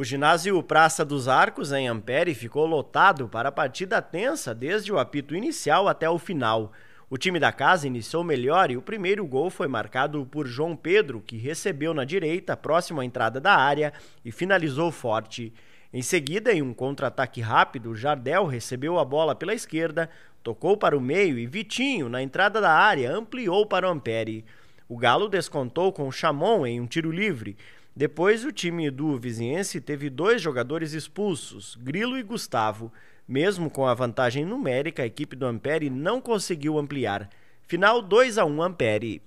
O ginásio Praça dos Arcos, em Ampere, ficou lotado para a partida tensa desde o apito inicial até o final. O time da casa iniciou melhor e o primeiro gol foi marcado por João Pedro, que recebeu na direita, próximo à entrada da área, e finalizou forte. Em seguida, em um contra-ataque rápido, Jardel recebeu a bola pela esquerda, tocou para o meio e Vitinho, na entrada da área, ampliou para o Ampere. O Galo descontou com Chamon em um tiro livre. Depois, o time do Vizinhense teve dois jogadores expulsos, Grilo e Gustavo. Mesmo com a vantagem numérica, a equipe do Ampere não conseguiu ampliar. Final 2 a 1 Ampere.